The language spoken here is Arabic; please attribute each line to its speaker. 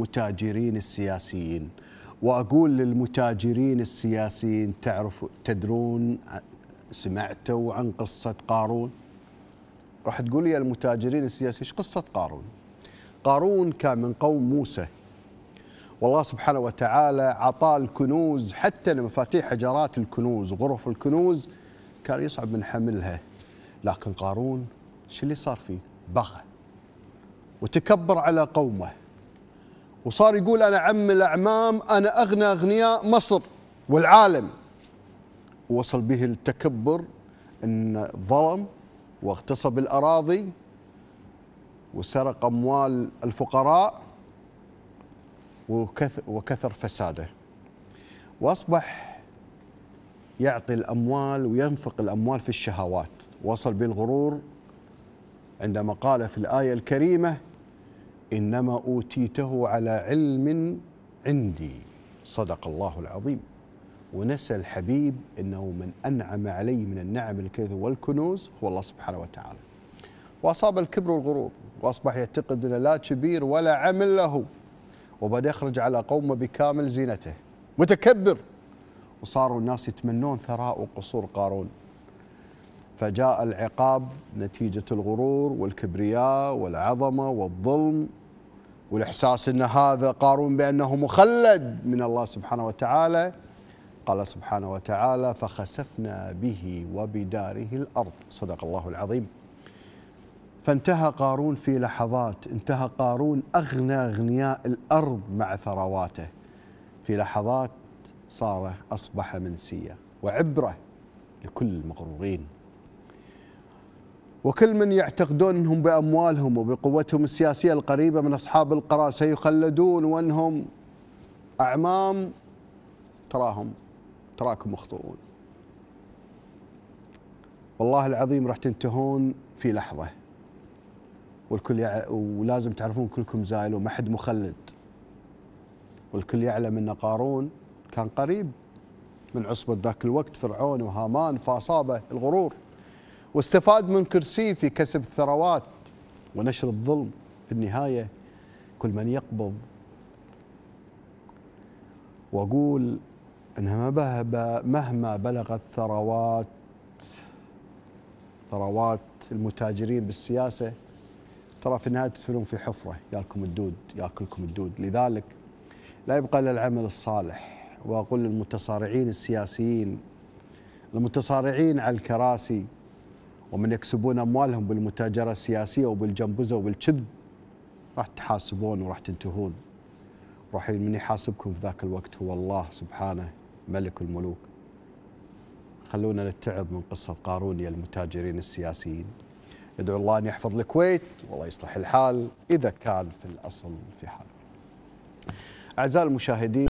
Speaker 1: المتاجرين السياسيين واقول للمتاجرين السياسيين تعرفوا تدرون سمعتوا عن قصه قارون؟ راح تقول يا المتاجرين السياسيين ايش قصه قارون؟ قارون كان من قوم موسى والله سبحانه وتعالى عطاه الكنوز حتى مفاتيح حجرات الكنوز غرف الكنوز كان يصعب من حملها لكن قارون شو اللي صار فيه؟ بغى وتكبر على قومه وصار يقول أنا عم الأعمام أنا أغنى أغنياء مصر والعالم وصل به التكبر أن ظلم واغتصب الأراضي وسرق أموال الفقراء وكثر فساده وأصبح يعطي الأموال وينفق الأموال في الشهوات وصل بالغرور عندما قال في الآية الكريمة انما اوتيته على علم عندي صدق الله العظيم ونسى الحبيب انه من انعم علي من النعم الكثير والكنوز هو الله سبحانه وتعالى واصاب الكبر والغرور واصبح يعتقد انه لا كبير ولا عمل له وبدا يخرج على قومه بكامل زينته متكبر وصاروا الناس يتمنون ثراء وقصور قارون فجاء العقاب نتيجة الغرور والكبرياء والعظمة والظلم والاحساس ان هذا قارون بانه مخلد من الله سبحانه وتعالى قال سبحانه وتعالى فخسفنا به وبداره الارض صدق الله العظيم فانتهى قارون في لحظات انتهى قارون اغنى اغنياء الارض مع ثرواته في لحظات صار اصبح منسيه وعبره لكل المغرورين وكل من يعتقدون انهم باموالهم وبقوتهم السياسيه القريبه من اصحاب القرار سيخلدون وانهم اعمام تراهم تراكم مخطئون. والله العظيم راح تنتهون في لحظه. والكل يع... ولازم تعرفون كلكم زايل وما حد مخلد. والكل يعلم ان قارون كان قريب من عصبه ذاك الوقت فرعون وهامان فاصابه الغرور. واستفاد من كرسيه في كسب الثروات ونشر الظلم في النهاية كل من يقبض وأقول أنها مهما بلغت ثروات ثروات المتاجرين بالسياسة ترى في النهاية تدخلون في حفرة ياكلكم الدود ياكلكم الدود لذلك لا يبقى إلا العمل الصالح وأقول للمتصارعين السياسيين المتصارعين على الكراسي ومن يكسبون اموالهم بالمتاجره السياسيه وبالجنبزه وبالكذب راح تحاسبون وراح تنتهون راح من يحاسبكم في ذاك الوقت هو الله سبحانه ملك الملوك خلونا نتعظ من قصة قارون يا المتاجرين السياسيين ادعو الله أن يحفظ الكويت والله يصلح الحال إذا كان في الأصل في حال أعزائي المشاهدين